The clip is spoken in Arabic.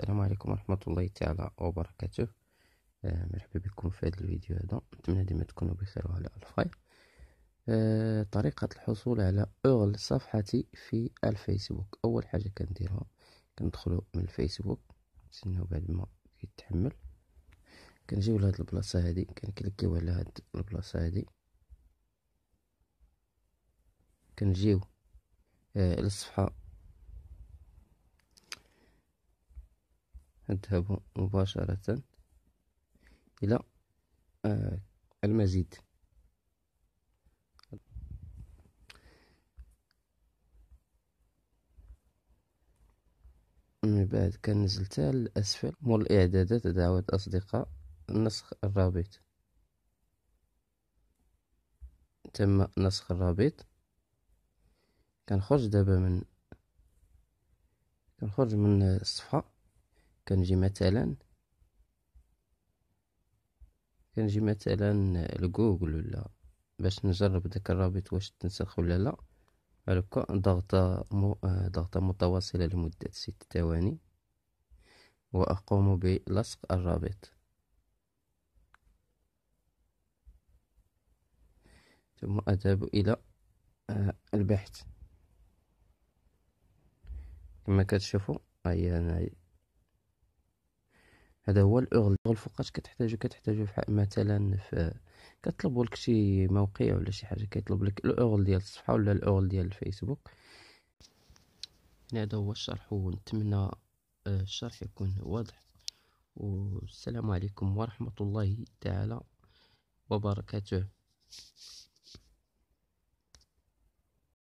السلام عليكم ورحمة الله تعالى وبركاته آه مرحبا بكم في هذا الفيديو هذا نتمنى ديما تكونوا بخير وعلى ألف خير آه طريقة الحصول على أغل صفحتي في الفيسبوك أول حاجة كنديرها كندخلو من الفيسبوك نتسناو بعد ما كيتحمل كنجيو لهاد البلاصة هادي كنكليكيو على هاد البلاصة هادي كنجيو آه للصفحة أذهب مباشرة إلى آه، المزيد من بعد كنزل حتى الأسفل مول الإعدادات دعوات أصدقاء نسخ الرابط تم نسخ الرابط كنخرج دابا من كنخرج من الصفحة كنجي مثلا كنجي مثلا لجوجل ولا باش نجرب داك الرابط واش تنسخ ولا لا هكا ضغطة مو... ضغطة متواصلة لمدة ست ثواني وأقوم بلصق الرابط ثم أذهب إلى آه، البحث كما كتشوفوا هي أنا هذا هو الاغل فوقاش كتحتاجو كتحتاجو مثلا في كطلبو لك شي موقع ولا شي حاجه كيطلب لك الاغل ديال الصفحه ولا الاغل ديال الفيسبوك يعني هذا هو الشرح ونتمنى آه، الشرح يكون واضح والسلام عليكم ورحمه الله تعالى وبركاته